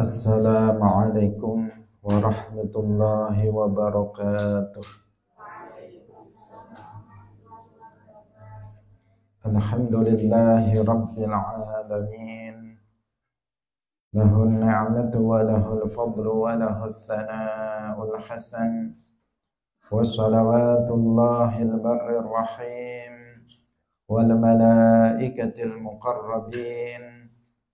السلام عليكم ورحمة الله وبركاته الحمد لله رب العالمين له النعمة وله الفضل وله الثناء الحسن وصلوات الله البر الرحيم والملائكة المقربين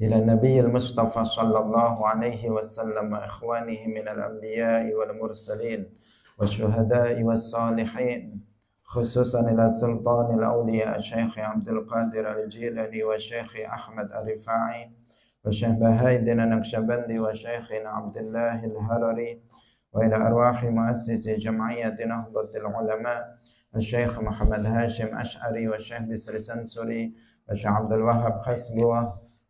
إلى النبي المصطفى صلى الله عليه وسلم إخوانه من الأنبياء والمرسلين والشهداء والصالحين خصوصا إلى سلطان الأولياء الشيخ عبد القادر الجيلاني والشيخ أحمد الرفاعي وشيخ بهايدن النقشبندي والشيخ عبد الله الهرري وإلى أرواح مؤسس جمعية نهضة العلماء الشيخ محمد هاشم أشعري والشيخ بسر سنسري والشيخ عبد الوهاب خسبوه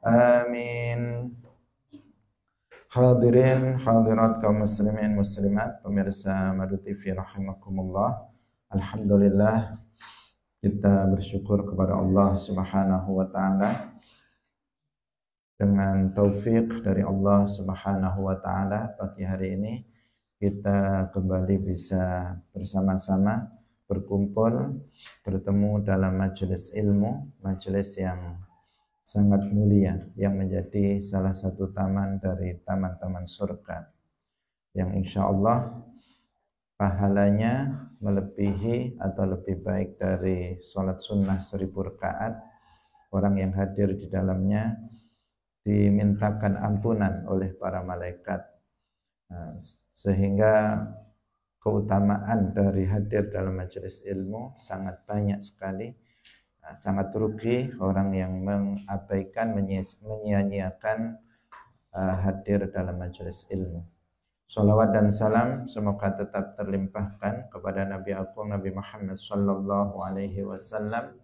Amin. Hadirin, hadirat kaum muslimin muslimat, pemirsa Madu TV rahimakumullah. Alhamdulillah kita bersyukur kepada Allah Subhanahu wa taala dengan taufik dari Allah Subhanahu wa taala pagi hari ini kita kembali bisa bersama-sama berkumpul bertemu dalam majelis ilmu, majelis yang sangat mulia yang menjadi salah satu taman dari taman-taman surga yang insya Allah pahalanya melebihi atau lebih baik dari sholat sunnah seribu rakaat orang yang hadir di dalamnya dimintakan ampunan oleh para malaikat nah, sehingga keutamaan dari hadir dalam majelis ilmu sangat banyak sekali sangat rugi orang yang mengabaikan menyia-nyiakan uh, hadir dalam majelis ilmu. Salawat dan salam semoga tetap terlimpahkan kepada Nabi Agung Nabi Muhammad Sallallahu Alaihi Wasallam,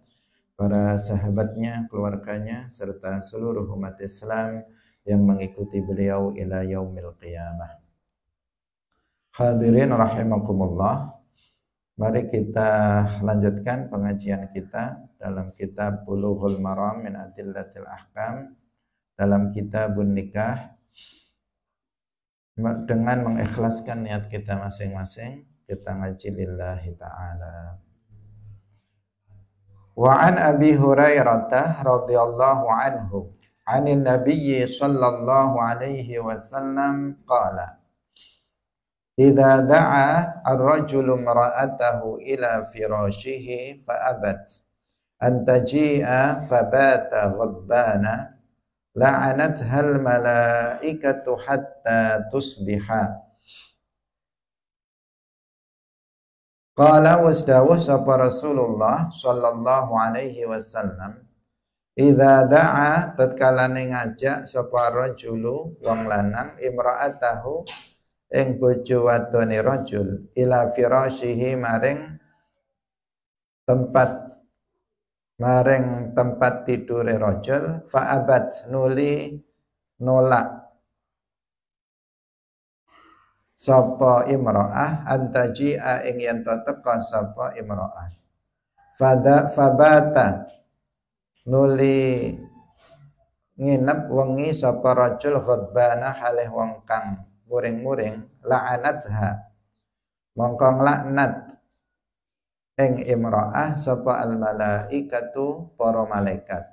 para sahabatnya, keluarganya, serta seluruh umat Islam yang mengikuti beliau ila yaumil qiyamah. Hadirin rahimakumullah. Mari kita lanjutkan pengajian kita dalam kitab Bulughul Maram min Adillatil Ahkam dalam kitabun nikah dengan mengikhlaskan niat kita masing-masing kita ngaji lillahi ta'ala wa an abi hurairah radhiyallahu anhu anin nabiyyi sallallahu alaihi wasallam qala Idza da'a ar-rajulu mar'atahu ila firashihi fa'abat an taji'a fabata ghadbana la'anatha al-malaikatu hatta tusbiha Qala wasdawuh sapa Rasulullah sallallahu alaihi wasallam Idza da'a tatkala ngajak sapa rajulu wong lanang imra'atahu ing bojo wadone rajul ila firasyihi maring tempat maring tempat tidure rajul fa abad nuli nolak sapa imro'ah antaji'a ing yen teteka sapa imro'ah fada fabata nuli nginep wengi sapa rajul khutbana halih wong kang muring-muring la'anatha mongko laknat ing imra'ah sapa al malaikatu para malaikat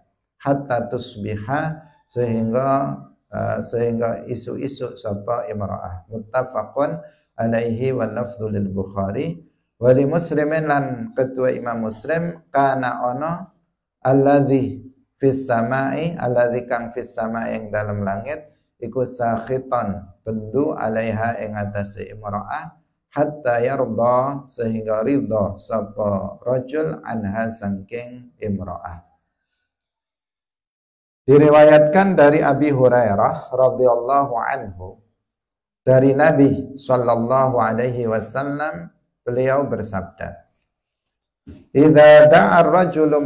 hatta tusbiha sehingga uh, sehingga isu-isu sapa imra'ah muttafaqun alaihi wal lafdhu lil bukhari wali muslimin lan ketua imam muslim kana ono alladhi fis samai alladhi kang fis samai yang dalam langit iku sakhitan bendu alaiha ing atase imra'ah hatta yarda sehingga ridha sapa rajul anha sangking imra'ah Diriwayatkan dari Abi Hurairah radhiyallahu anhu dari Nabi sallallahu alaihi wasallam beliau bersabda Idza da'a ar-rajulu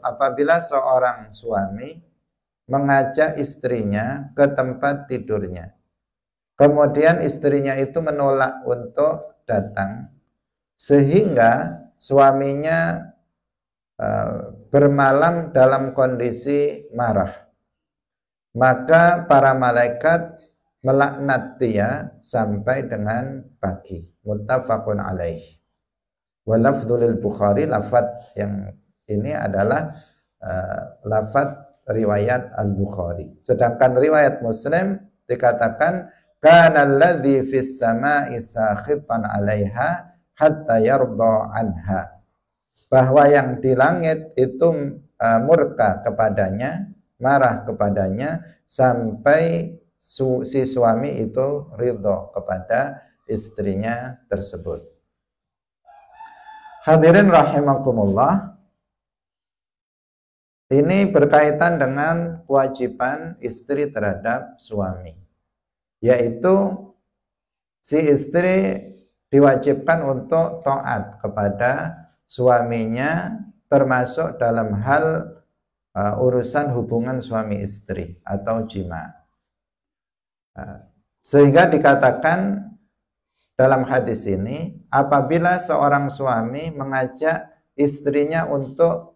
apabila seorang suami mengajak istrinya ke tempat tidurnya. Kemudian istrinya itu menolak untuk datang sehingga suaminya e, bermalam dalam kondisi marah. Maka para malaikat melaknat dia sampai dengan pagi. Muttafaqun alaih. Walafdulil Bukhari lafat yang ini adalah uh, e, lafat riwayat Al-Bukhari. Sedangkan riwayat Muslim dikatakan kana alladhi fis sama'i sakhitan 'alaiha hatta yarda anha. Bahwa yang di langit itu uh, murka kepadanya, marah kepadanya sampai su si suami itu ridho kepada istrinya tersebut. Hadirin rahimakumullah, ini berkaitan dengan kewajiban istri terhadap suami, yaitu si istri diwajibkan untuk taat kepada suaminya, termasuk dalam hal uh, urusan hubungan suami istri atau jima. Uh, sehingga dikatakan dalam hadis ini, apabila seorang suami mengajak istrinya untuk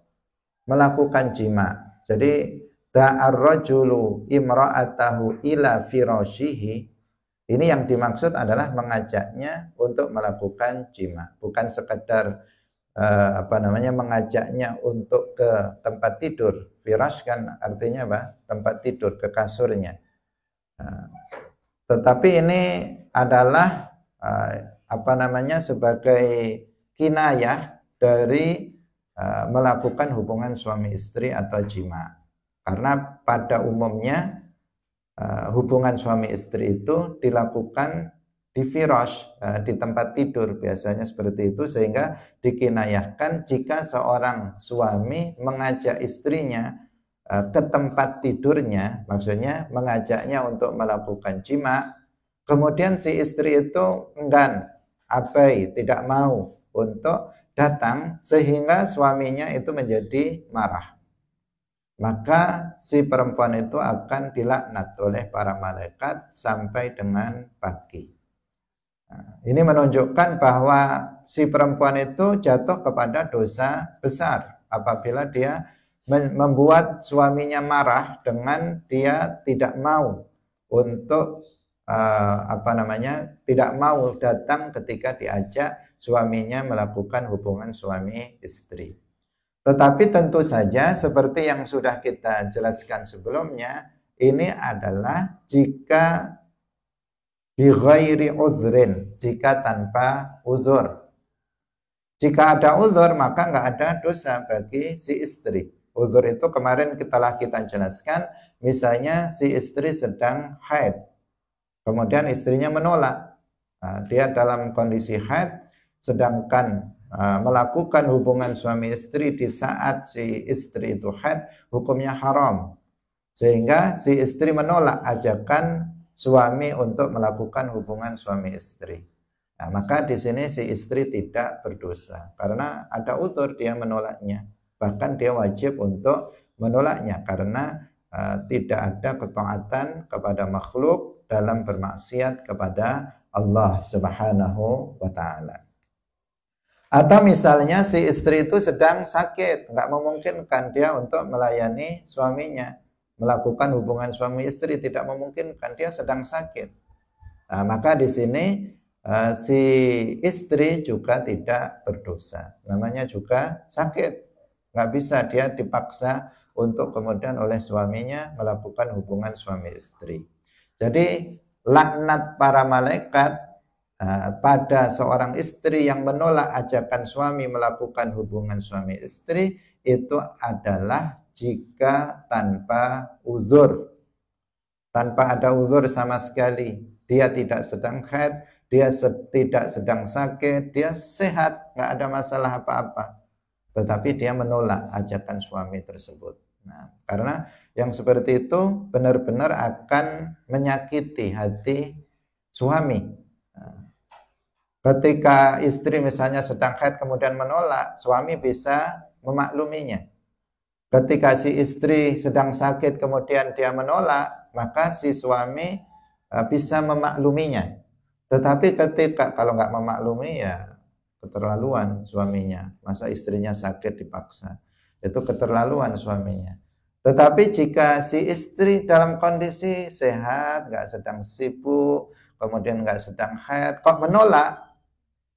melakukan jima. Jadi da'ar rajulu imra'atahu ila firashihi ini yang dimaksud adalah mengajaknya untuk melakukan jima, bukan sekedar eh, apa namanya mengajaknya untuk ke tempat tidur. Firas kan artinya apa? Tempat tidur ke kasurnya. Nah, tetapi ini adalah eh, apa namanya sebagai kinayah dari Eh, melakukan hubungan suami istri atau jima. Karena pada umumnya eh, hubungan suami istri itu dilakukan di firosh, eh, di tempat tidur biasanya seperti itu sehingga dikinayahkan jika seorang suami mengajak istrinya ke tempat tidurnya, maksudnya mengajaknya untuk melakukan jima. Kemudian si istri itu enggan, abai, tidak mau untuk datang sehingga suaminya itu menjadi marah. Maka si perempuan itu akan dilaknat oleh para malaikat sampai dengan pagi. Nah, ini menunjukkan bahwa si perempuan itu jatuh kepada dosa besar apabila dia membuat suaminya marah dengan dia tidak mau untuk uh, apa namanya tidak mau datang ketika diajak suaminya melakukan hubungan suami istri. Tetapi tentu saja seperti yang sudah kita jelaskan sebelumnya, ini adalah jika bi uzrin, jika tanpa uzur. Jika ada uzur maka nggak ada dosa bagi si istri. Uzur itu kemarin kita telah kita jelaskan, misalnya si istri sedang haid. Kemudian istrinya menolak. Nah, dia dalam kondisi haid, Sedangkan uh, melakukan hubungan suami istri di saat si istri itu haid hukumnya haram. Sehingga si istri menolak ajakan suami untuk melakukan hubungan suami istri. Nah, maka di sini si istri tidak berdosa karena ada utur dia menolaknya. Bahkan dia wajib untuk menolaknya karena uh, tidak ada ketaatan kepada makhluk dalam bermaksiat kepada Allah Subhanahu wa taala. Atau misalnya si istri itu sedang sakit, nggak memungkinkan dia untuk melayani suaminya, melakukan hubungan suami istri tidak memungkinkan dia sedang sakit. Nah, maka di sini eh, si istri juga tidak berdosa, namanya juga sakit, nggak bisa dia dipaksa untuk kemudian oleh suaminya melakukan hubungan suami istri. Jadi laknat para malaikat Eh, pada seorang istri yang menolak ajakan suami melakukan hubungan suami istri itu adalah jika tanpa uzur tanpa ada uzur sama sekali dia tidak sedang haid dia tidak sedang sakit dia sehat nggak ada masalah apa-apa tetapi dia menolak ajakan suami tersebut nah karena yang seperti itu benar-benar akan menyakiti hati suami nah, Ketika istri misalnya sedang haid kemudian menolak, suami bisa memakluminya. Ketika si istri sedang sakit kemudian dia menolak, maka si suami e, bisa memakluminya. Tetapi ketika kalau nggak memaklumi ya keterlaluan suaminya. Masa istrinya sakit dipaksa. Itu keterlaluan suaminya. Tetapi jika si istri dalam kondisi sehat, nggak sedang sibuk, kemudian nggak sedang haid, kok menolak,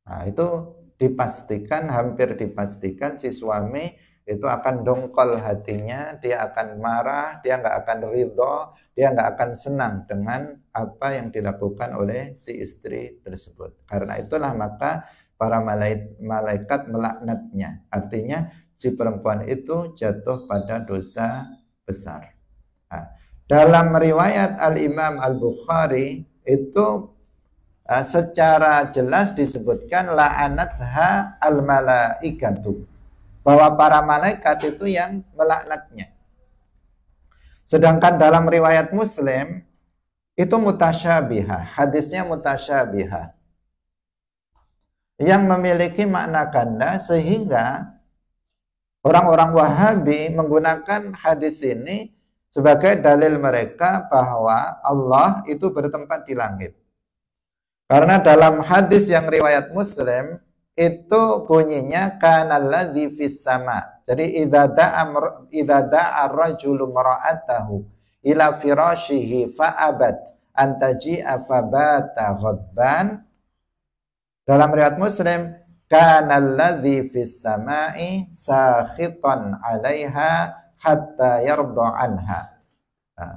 Nah, itu dipastikan hampir dipastikan si suami itu akan dongkol hatinya, dia akan marah, dia nggak akan ridho, dia nggak akan senang dengan apa yang dilakukan oleh si istri tersebut. Karena itulah maka para malaikat melaknatnya. Artinya si perempuan itu jatuh pada dosa besar. Nah, dalam riwayat Al Imam Al Bukhari itu Eh, secara jelas disebutkan la'anatha al malaikatu bahwa para malaikat itu yang melaknatnya. Sedangkan dalam riwayat Muslim itu mutasyabihah, hadisnya mutasyabihah. Yang memiliki makna ganda sehingga orang-orang Wahabi menggunakan hadis ini sebagai dalil mereka bahwa Allah itu bertempat di langit. Karena dalam hadis yang riwayat Muslim itu bunyinya kanalladzi fis sama. Jadi idza da'a idza da'a rajulu mar'atahu ila firashihi fa'abat antaji afabat ghadban. Dalam riwayat Muslim kanalladzi fis sama'i sakhitan 'alaiha hatta yarda anha. Nah,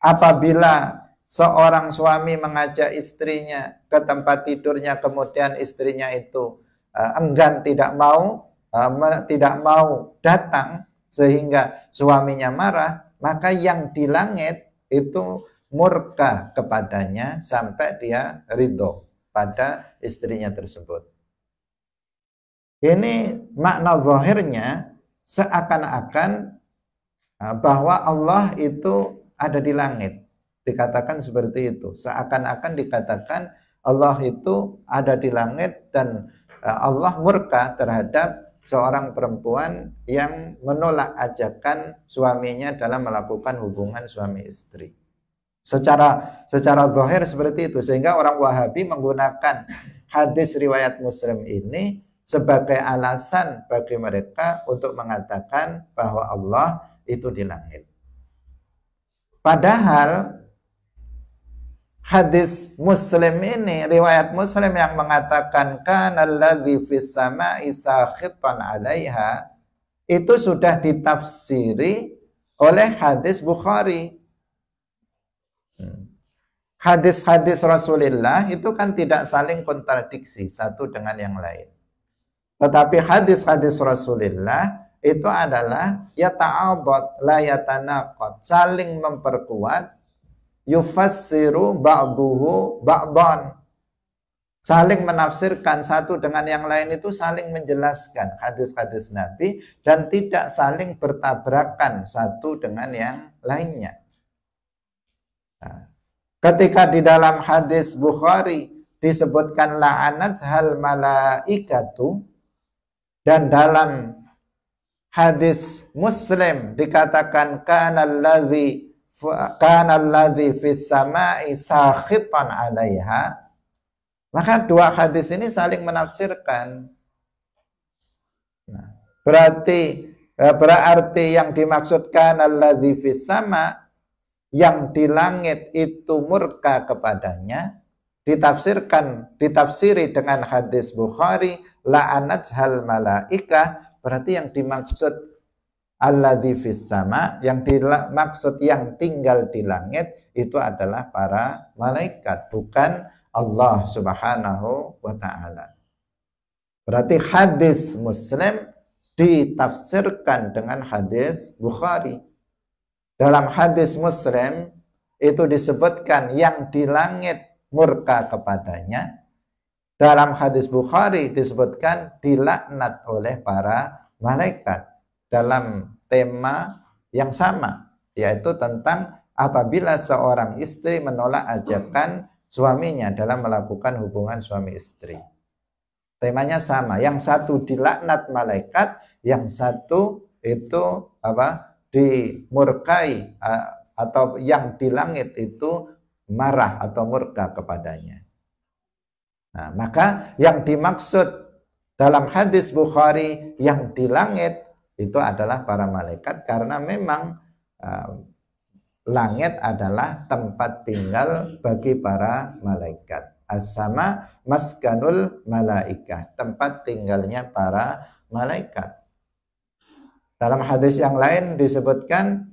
apabila seorang suami mengajak istrinya ke tempat tidurnya kemudian istrinya itu uh, enggan tidak mau uh, tidak mau datang sehingga suaminya marah maka yang di langit itu murka kepadanya sampai dia ridho pada istrinya tersebut ini makna zahirnya seakan-akan eh, bahwa Allah itu ada di langit Dikatakan seperti itu. Seakan-akan dikatakan Allah itu ada di langit dan eh, Allah murka terhadap seorang perempuan yang menolak ajakan suaminya dalam melakukan hubungan suami istri. Secara secara zahir seperti itu sehingga orang Wahabi menggunakan hadis riwayat Muslim ini sebagai alasan bagi mereka untuk mengatakan bahwa Allah itu di langit. Padahal hadis Muslim ini, riwayat Muslim yang mengatakan kan allazi fis sama'i sakhitan 'alaiha itu sudah ditafsiri oleh hadis Bukhari. Hmm. Hadis-hadis Rasulullah itu kan tidak saling kontradiksi satu dengan yang lain. Tetapi hadis-hadis Rasulullah itu adalah ya ta'abat, la ya saling memperkuat yufassiru ba'duhu ba'dan. Saling menafsirkan satu dengan yang lain itu saling menjelaskan hadis-hadis Nabi dan tidak saling bertabrakan satu dengan yang lainnya. Nah, ketika di dalam hadis Bukhari disebutkan la'anat hal malaikatu dan dalam hadis Muslim dikatakan kana allazi kana alladhi fis sama'i sakhitan 'alaiha maka dua hadis ini saling menafsirkan nah, berarti e, berarti yang dimaksudkan alladzi fis sama yang di langit itu murka kepadanya ditafsirkan ditafsiri dengan hadis Bukhari la'anat hal malaika berarti yang dimaksud Alladzi fis sama yang dimaksud yang tinggal di langit itu adalah para malaikat bukan Allah Subhanahu wa taala. Berarti hadis Muslim ditafsirkan dengan hadis Bukhari. Dalam hadis Muslim itu disebutkan yang di langit murka kepadanya. Dalam hadis Bukhari disebutkan dilaknat oleh para malaikat dalam tema yang sama, yaitu tentang apabila seorang istri menolak ajakan suaminya dalam melakukan hubungan suami istri. Temanya sama, yang satu dilaknat malaikat, yang satu itu apa? dimurkai atau yang di langit itu marah atau murka kepadanya. Nah, maka yang dimaksud dalam hadis Bukhari yang di langit itu adalah para malaikat karena memang uh, langit adalah tempat tinggal bagi para malaikat. As-sama maskanul malaikah, tempat tinggalnya para malaikat. Dalam hadis yang lain disebutkan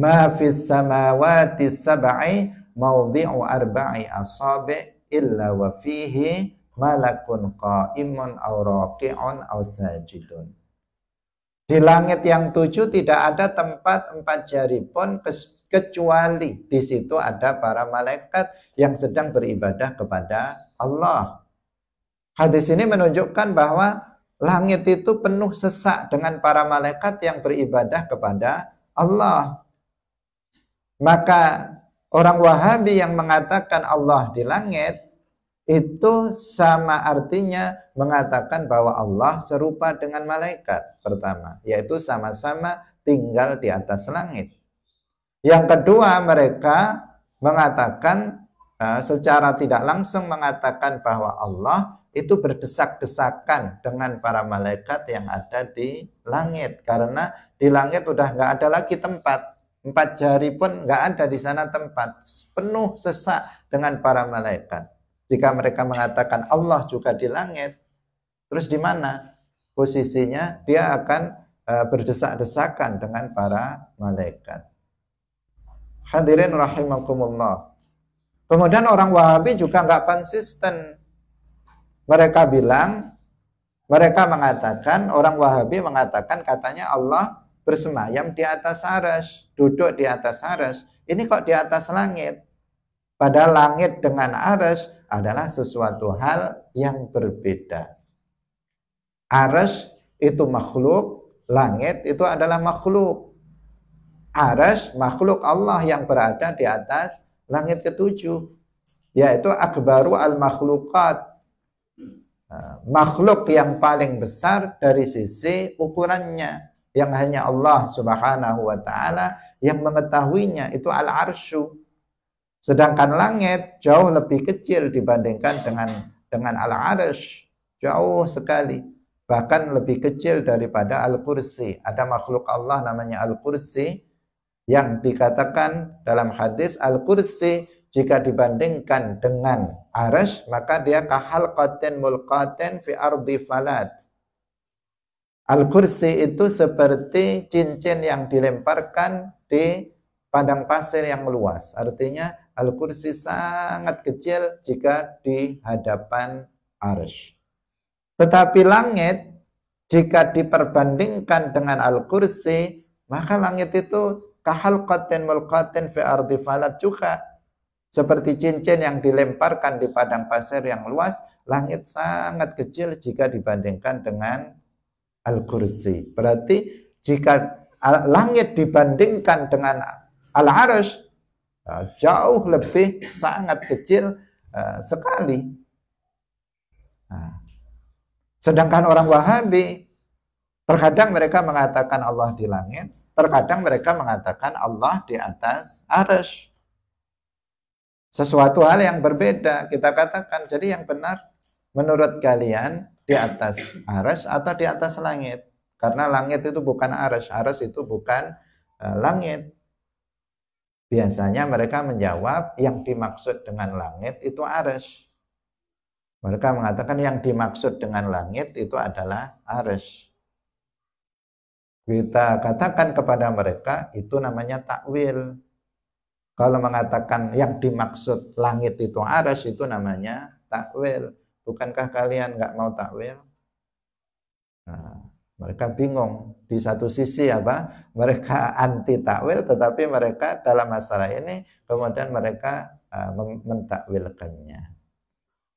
ma fis samawati sab'i mawdi'u arba'i asabi illa wa fihi malakun qa'imun aw raqi'un aw sajidun di langit yang tujuh tidak ada tempat empat jari pun kecuali di situ ada para malaikat yang sedang beribadah kepada Allah. Hadis ini menunjukkan bahwa langit itu penuh sesak dengan para malaikat yang beribadah kepada Allah. Maka orang Wahabi yang mengatakan Allah di langit itu sama artinya mengatakan bahwa Allah serupa dengan malaikat pertama, yaitu sama-sama tinggal di atas langit. Yang kedua, mereka mengatakan e, secara tidak langsung mengatakan bahwa Allah itu berdesak-desakan dengan para malaikat yang ada di langit karena di langit udah nggak ada lagi tempat empat jari pun nggak ada di sana tempat penuh sesak dengan para malaikat jika mereka mengatakan Allah juga di langit, terus di mana posisinya? Dia akan e, berdesak-desakan dengan para malaikat. Hadirin rahimakumullah. Kemudian orang Wahabi juga nggak konsisten. Mereka bilang, mereka mengatakan, orang Wahabi mengatakan katanya Allah bersemayam di atas aras, duduk di atas aras. Ini kok di atas langit? Padahal langit dengan aras adalah sesuatu hal yang berbeda. Aras itu makhluk, langit itu adalah makhluk. Aras makhluk Allah yang berada di atas langit ketujuh, yaitu akbaru al makhlukat. Nah, makhluk yang paling besar dari sisi ukurannya yang hanya Allah Subhanahu wa taala yang mengetahuinya itu al-arsyu Sedangkan langit jauh lebih kecil dibandingkan dengan dengan al-arsh. Jauh sekali. Bahkan lebih kecil daripada al-kursi. Ada makhluk Allah namanya al-kursi yang dikatakan dalam hadis al-kursi jika dibandingkan dengan arsh maka dia kahalqatin mulqatin fi ardi falat. Al-kursi itu seperti cincin yang dilemparkan di padang pasir yang luas. Artinya Al-Kursi sangat kecil jika di hadapan arsh. Tetapi langit jika diperbandingkan dengan Al-Kursi, maka langit itu kahal qatin mulqatin fi ardi falat juga. Seperti cincin yang dilemparkan di padang pasir yang luas, langit sangat kecil jika dibandingkan dengan Al-Kursi. Berarti jika langit dibandingkan dengan Al-Arsh, Ah, jauh lebih sangat kecil ah, sekali. Ah. Sedangkan orang Wahabi, terkadang mereka mengatakan Allah di langit, terkadang mereka mengatakan Allah di atas arus. Sesuatu hal yang berbeda kita katakan. Jadi yang benar menurut kalian di atas arus atau di atas langit? Karena langit itu bukan arus, arus itu bukan langit. Biasanya mereka menjawab yang dimaksud dengan langit itu arus. Mereka mengatakan yang dimaksud dengan langit itu adalah arus. Kita katakan kepada mereka itu namanya takwil. Kalau mengatakan yang dimaksud langit itu arus itu namanya takwil. Bukankah kalian nggak mau takwil? Nah, mereka bingung. Di satu sisi apa? Mereka anti takwil tetapi mereka dalam masalah ini kemudian mereka uh, mentakwilkannya.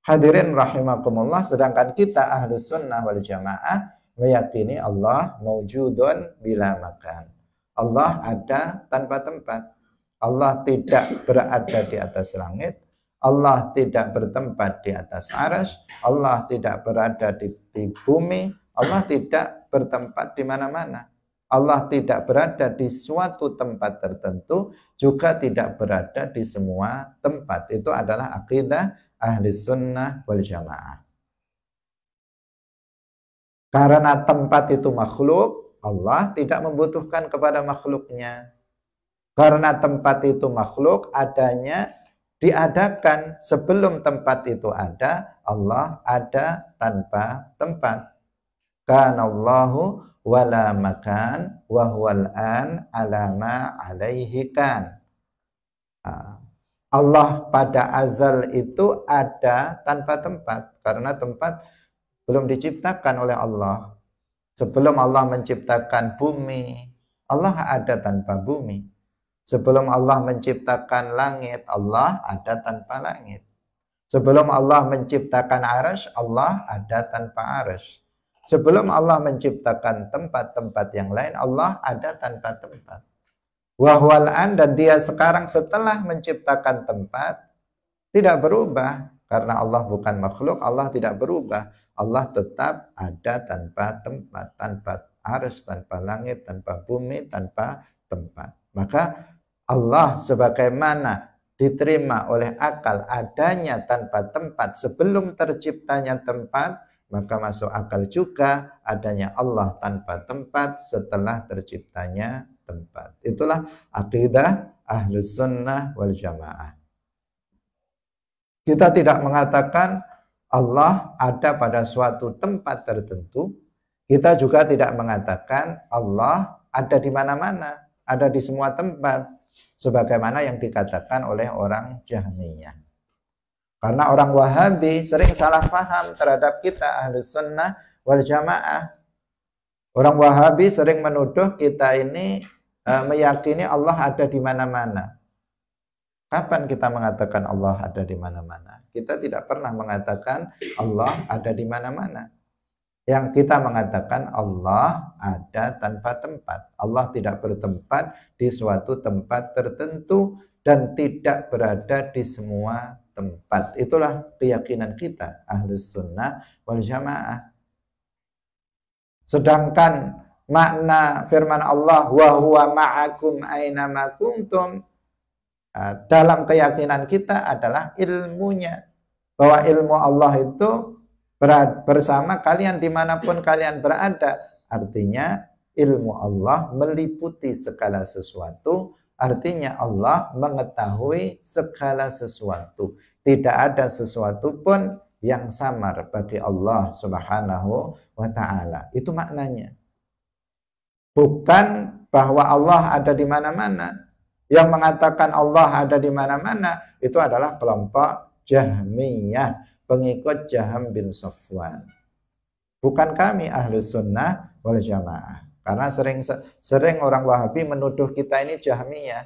Hadirin rahimakumullah sedangkan kita ahlus sunnah wal jamaah meyakini Allah maujudun bila makan. Allah ada tanpa tempat. Allah tidak berada di atas langit, Allah tidak bertempat di atas aras, Allah tidak berada di, di bumi, Allah tidak bertempat di mana-mana. Allah tidak berada di suatu tempat tertentu, juga tidak berada di semua tempat. Itu adalah akidah ahli sunnah wal jamaah. Karena tempat itu makhluk, Allah tidak membutuhkan kepada makhluknya. Karena tempat itu makhluk, adanya diadakan sebelum tempat itu ada, Allah ada tanpa tempat. Kana Allahu wala makan wa huwal an ma alaihi kan. Allah pada azal itu ada tanpa tempat karena tempat belum diciptakan oleh Allah. Sebelum Allah menciptakan bumi, Allah ada tanpa bumi. Sebelum Allah menciptakan langit, Allah ada tanpa langit. Sebelum Allah menciptakan aras, Allah ada tanpa aras. Sebelum Allah menciptakan tempat-tempat yang lain, Allah ada tanpa tempat. Wahwalan dan dia sekarang setelah menciptakan tempat, tidak berubah. Karena Allah bukan makhluk, Allah tidak berubah. Allah tetap ada tanpa tempat, tanpa arus, tanpa langit, tanpa bumi, tanpa tempat. Maka Allah sebagaimana diterima oleh akal adanya tanpa tempat sebelum terciptanya tempat, maka masuk akal juga adanya Allah tanpa tempat setelah terciptanya tempat. Itulah akidah ahlus sunnah wal jamaah. Kita tidak mengatakan Allah ada pada suatu tempat tertentu. Kita juga tidak mengatakan Allah ada di mana-mana, ada di semua tempat. Sebagaimana yang dikatakan oleh orang Jahmiyah. Karena orang Wahabi sering salah paham terhadap kita ahli sunnah wal jamaah. Orang Wahabi sering menuduh kita ini e, meyakini Allah ada di mana-mana. Kapan kita mengatakan Allah ada di mana-mana? Kita tidak pernah mengatakan Allah ada di mana-mana. Yang kita mengatakan Allah ada tanpa tempat. Allah tidak bertempat di suatu tempat tertentu dan tidak berada di semua tempat. Itulah keyakinan kita, ahlus sunnah wal jamaah. Sedangkan makna firman Allah wahuwa ma'akum aina eh, dalam keyakinan kita adalah ilmunya bahwa ilmu Allah itu bersama kalian dimanapun kalian berada artinya ilmu Allah meliputi segala sesuatu Artinya Allah mengetahui segala sesuatu. Tidak ada sesuatu pun yang samar bagi Allah Subhanahu wa taala. Itu maknanya. Bukan bahwa Allah ada di mana-mana. Yang mengatakan Allah ada di mana-mana itu adalah kelompok Jahmiyah, pengikut Jaham bin Sofwan. Bukan kami ahlu sunnah wal jamaah. Karena sering sering orang Wahabi menuduh kita ini Jahmiyah.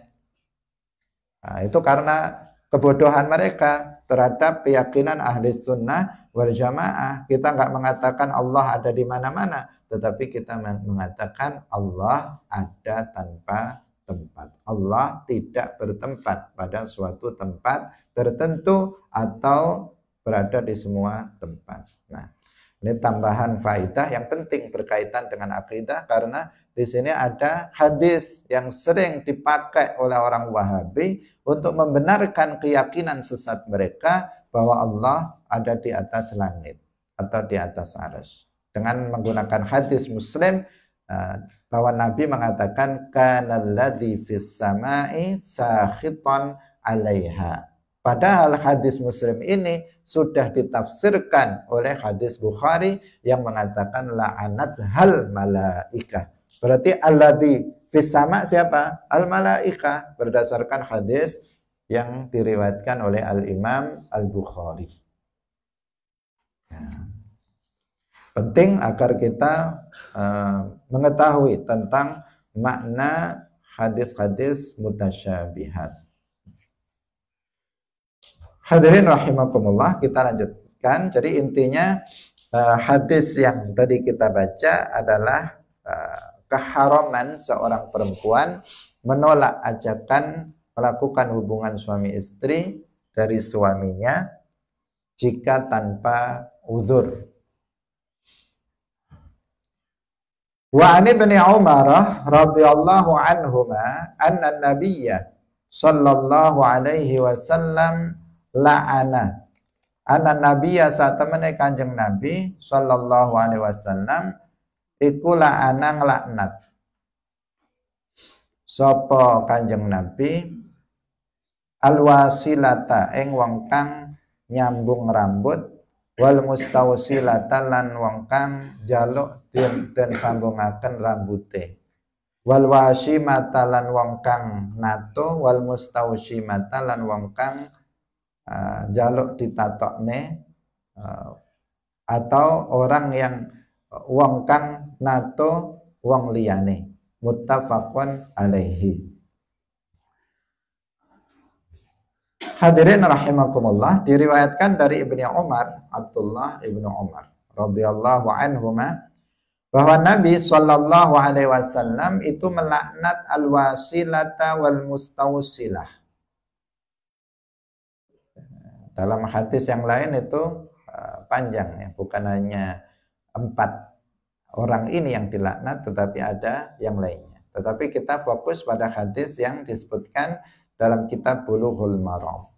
Nah, itu karena kebodohan mereka terhadap keyakinan ahli sunnah wal jamaah. Kita nggak mengatakan Allah ada di mana-mana, tetapi kita mengatakan Allah ada tanpa tempat. Allah tidak bertempat pada suatu tempat tertentu atau berada di semua tempat. Nah, ini tambahan faidah yang penting berkaitan dengan akidah karena di sini ada hadis yang sering dipakai oleh orang Wahabi untuk membenarkan keyakinan sesat mereka bahwa Allah ada di atas langit atau di atas arus. Dengan menggunakan hadis Muslim eh, bahwa Nabi mengatakan kanalladzi fis samai sakhitan 'alaiha Padahal hadis Muslim ini sudah ditafsirkan oleh hadis Bukhari yang mengatakan la'anat hal malaika. Berarti alladhi fis sama siapa? Al malaika berdasarkan hadis yang diriwatkan oleh Al Imam Al Bukhari. Ya. penting agar kita uh, mengetahui tentang makna hadis-hadis mutasyabihat. Hadirin rahimakumullah, kita lanjutkan. Jadi intinya uh, hadis yang tadi kita baca adalah uh, keharaman seorang perempuan menolak ajakan melakukan hubungan suami istri dari suaminya jika tanpa uzur. Wa an ibni Umar radhiyallahu anhuma anna nabiyya sallallahu alaihi wasallam la'ana nabi ya saat temene kanjeng nabi sallallahu alaihi wasallam iku la'ana nglaknat sapa kanjeng nabi alwasilata ing wong kang nyambung rambut wal mustawsilata lan wong kang jaluk den, den sambungaken rambute wal wasimata lan wong kang nato wal mustawsimata lan wong kang Ah, jaluk ditatokne ah, atau orang yang wong kang nato wong liyane muttafaqun alaihi Hadirin rahimakumullah diriwayatkan dari Ibnu Umar Abdullah Ibnu Umar radhiyallahu anhuma bahwa Nabi sallallahu alaihi wasallam itu melaknat al-wasilata wal mustausilah dalam hadis yang lain itu eh, panjang ya, bukan hanya empat orang ini yang dilaknat tetapi ada yang lainnya. Tetapi kita fokus pada hadis yang disebutkan dalam kitab Bulughul Maram.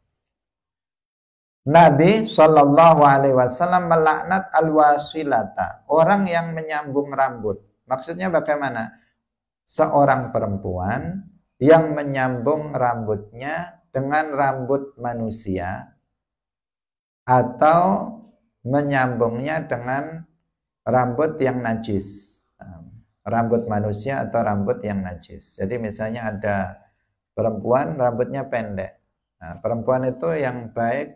Nabi Shallallahu Alaihi Wasallam melaknat al-wasilata, orang yang menyambung rambut. Maksudnya bagaimana? Seorang perempuan yang menyambung rambutnya dengan rambut manusia atau menyambungnya dengan rambut yang najis rambut manusia atau rambut yang najis jadi misalnya ada perempuan rambutnya pendek nah, perempuan itu yang baik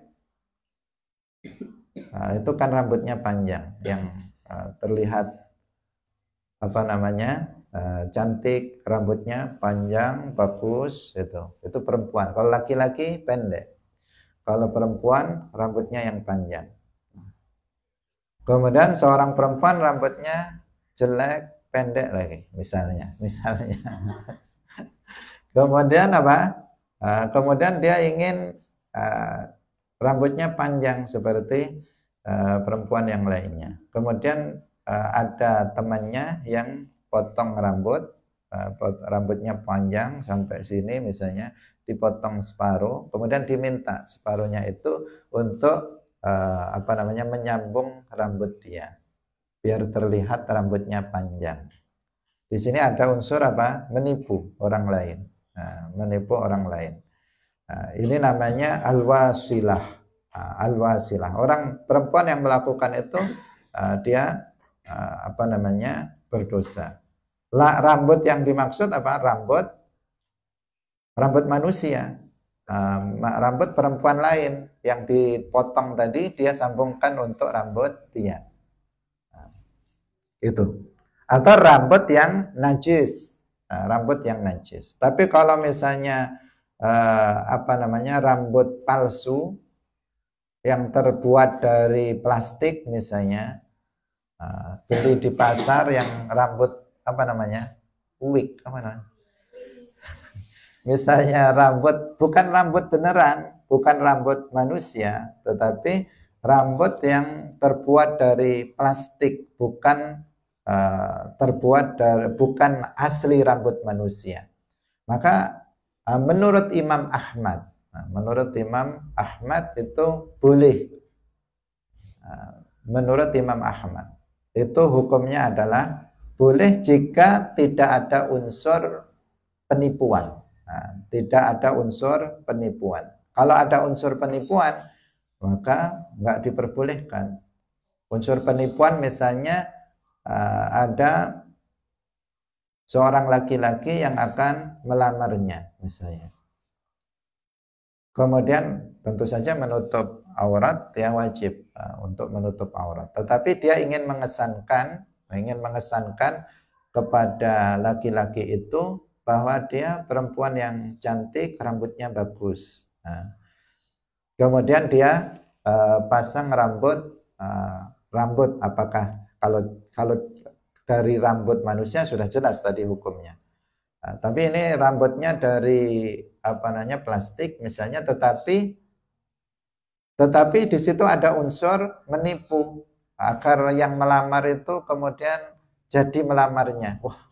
nah, itu kan rambutnya panjang yang uh, terlihat apa namanya uh, cantik rambutnya panjang bagus itu itu perempuan kalau laki-laki pendek kalau perempuan rambutnya yang panjang. Kemudian seorang perempuan rambutnya jelek, pendek lagi, misalnya, misalnya. kemudian apa? Ah, kemudian dia ingin ah, rambutnya panjang seperti ah, perempuan yang lainnya. Kemudian ada temannya yang potong rambut, rambutnya panjang sampai sini misalnya dipotong separuh, kemudian diminta separuhnya itu untuk eh, apa namanya menyambung rambut dia, biar terlihat rambutnya panjang. Di sini ada unsur apa? Menipu orang lain, nah, menipu orang lain. Nah, ini namanya alwasilah, nah, alwasilah. Orang perempuan yang melakukan itu eh, dia eh, apa namanya berdosa. La, rambut yang dimaksud apa? Rambut rambut manusia. uh, rambut perempuan lain yang dipotong tadi dia sambungkan untuk rambut dia. uh, nah, itu. Atau rambut yang najis. Uh, rambut yang najis. Tapi kalau misalnya uh, apa namanya rambut palsu yang terbuat dari plastik misalnya uh, beli di pasar yang rambut apa namanya wig apa namanya misalnya rambut bukan rambut beneran, bukan rambut manusia, tetapi rambut yang terbuat dari plastik, bukan uh, terbuat dari bukan asli rambut manusia. Maka uh, menurut Imam Ahmad, nah, menurut Imam Ahmad itu boleh. Uh, menurut Imam Ahmad itu hukumnya adalah boleh jika tidak ada unsur penipuan Nah, tidak ada unsur penipuan. Kalau ada unsur penipuan, maka nggak diperbolehkan. Unsur penipuan misalnya eh, ada seorang laki-laki yang akan melamarnya misalnya. Kemudian tentu saja menutup aurat yang wajib eh, untuk menutup aurat. Tetapi dia ingin mengesankan, ingin mengesankan kepada laki-laki itu bahwa dia perempuan yang cantik, rambutnya bagus. Nah, kemudian dia eh, pasang rambut eh, rambut apakah kalau kalau dari rambut manusia sudah jelas tadi hukumnya. Nah, tapi ini rambutnya dari apa namanya plastik misalnya tetapi tetapi di situ ada unsur menipu agar yang melamar itu kemudian jadi melamarnya. Wah,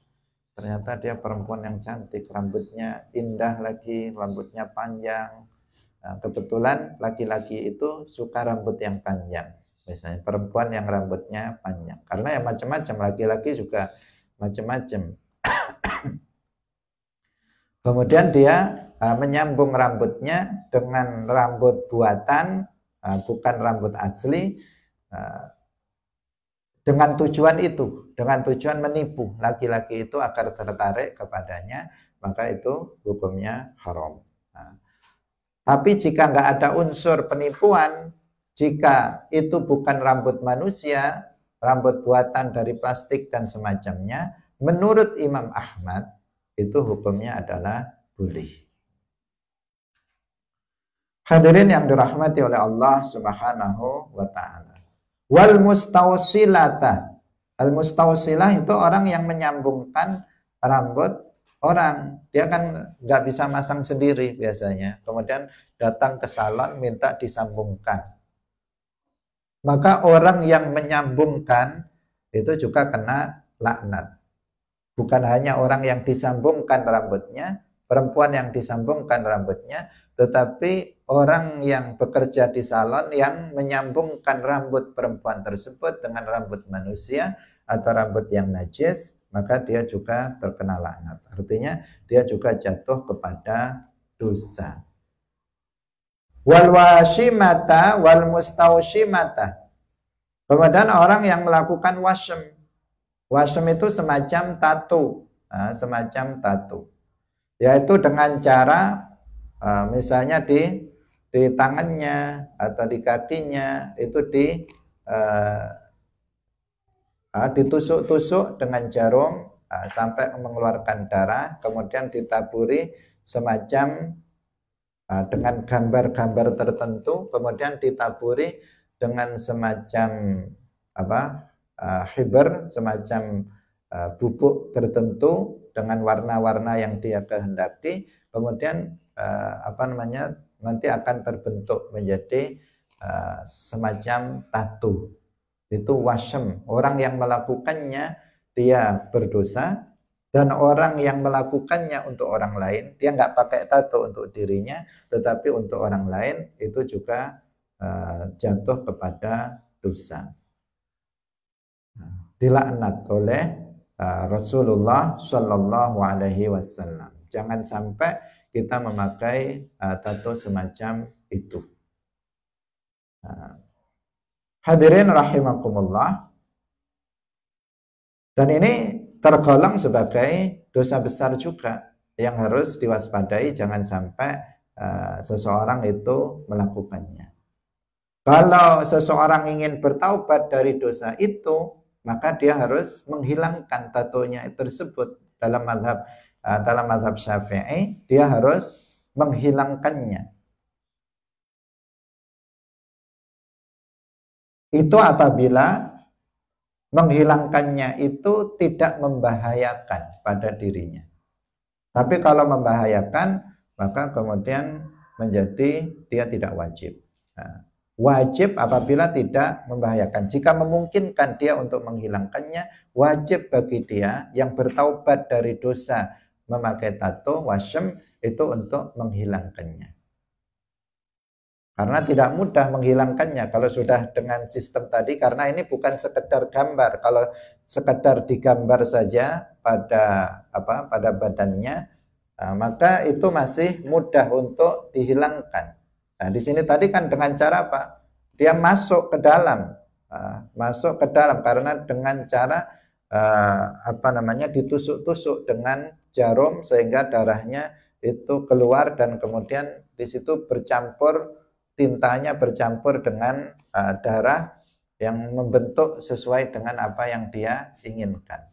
Ternyata dia perempuan yang cantik, rambutnya indah lagi, rambutnya panjang. Nah, kebetulan laki-laki itu suka rambut yang panjang. Misalnya perempuan yang rambutnya panjang. Karena ya macam-macam, laki-laki juga macam-macam. Kemudian dia ah, menyambung rambutnya dengan rambut buatan, ah, bukan rambut asli. Ah, dengan tujuan itu, dengan tujuan menipu laki-laki itu agar tertarik kepadanya, maka itu hukumnya haram. Nah, tapi jika nggak ada unsur penipuan, jika itu bukan rambut manusia, rambut buatan dari plastik dan semacamnya, menurut Imam Ahmad itu hukumnya adalah boleh. Hadirin yang dirahmati oleh Allah Subhanahu wa taala wal mustawsilata al mustawsilah itu orang yang menyambungkan rambut orang dia kan nggak bisa masang sendiri biasanya kemudian datang ke salon minta disambungkan maka orang yang menyambungkan itu juga kena laknat bukan hanya orang yang disambungkan rambutnya perempuan yang disambungkan rambutnya tetapi orang yang bekerja di salon yang menyambungkan rambut perempuan tersebut dengan rambut manusia atau rambut yang najis, maka dia juga terkena laknat. Artinya dia juga jatuh kepada dosa. Wal washimata wal mustaushimata. Kemudian orang yang melakukan wasem. Wasem itu semacam tato, semacam tato, Yaitu dengan cara misalnya di di tangannya atau di kakinya itu di uh, ditusuk-tusuk dengan jarum uh, sampai mengeluarkan darah kemudian ditaburi semacam uh, dengan gambar-gambar tertentu kemudian ditaburi dengan semacam apa uh, hiber semacam uh, bubuk tertentu dengan warna-warna yang dia kehendaki kemudian uh, apa namanya nanti akan terbentuk menjadi uh, semacam tatu. Itu wasem. Orang yang melakukannya dia berdosa dan orang yang melakukannya untuk orang lain dia nggak pakai tato untuk dirinya tetapi untuk orang lain itu juga uh, jatuh kepada dosa. Dilaknat oleh uh, Rasulullah Shallallahu Alaihi Wasallam. Jangan sampai kita memakai uh, tato semacam itu. Uh, hadirin rahimakumullah. Dan ini tergolong sebagai dosa besar juga yang harus diwaspadai jangan sampai uh, seseorang itu melakukannya. Kalau seseorang ingin bertaubat dari dosa itu, maka dia harus menghilangkan tatonya tersebut dalam mazhab Eh, dalam mazhab Syafi'i dia harus menghilangkannya. Itu apabila menghilangkannya itu tidak membahayakan pada dirinya. Tapi kalau membahayakan, maka kemudian menjadi dia tidak wajib. Nah, wajib apabila tidak membahayakan. Jika memungkinkan dia untuk menghilangkannya, wajib bagi dia yang bertaubat dari dosa memakai tato wasem itu untuk menghilangkannya. Karena tidak mudah menghilangkannya kalau sudah dengan sistem tadi karena ini bukan sekedar gambar. Kalau sekedar digambar saja pada apa pada badannya eh, maka itu masih mudah untuk dihilangkan. Nah, di sini tadi kan dengan cara apa? Dia masuk ke dalam, eh, masuk ke dalam karena dengan cara eh, apa namanya ditusuk-tusuk dengan jarum sehingga darahnya itu keluar dan kemudian di situ bercampur tintanya bercampur dengan uh, darah yang membentuk sesuai dengan apa yang dia inginkan.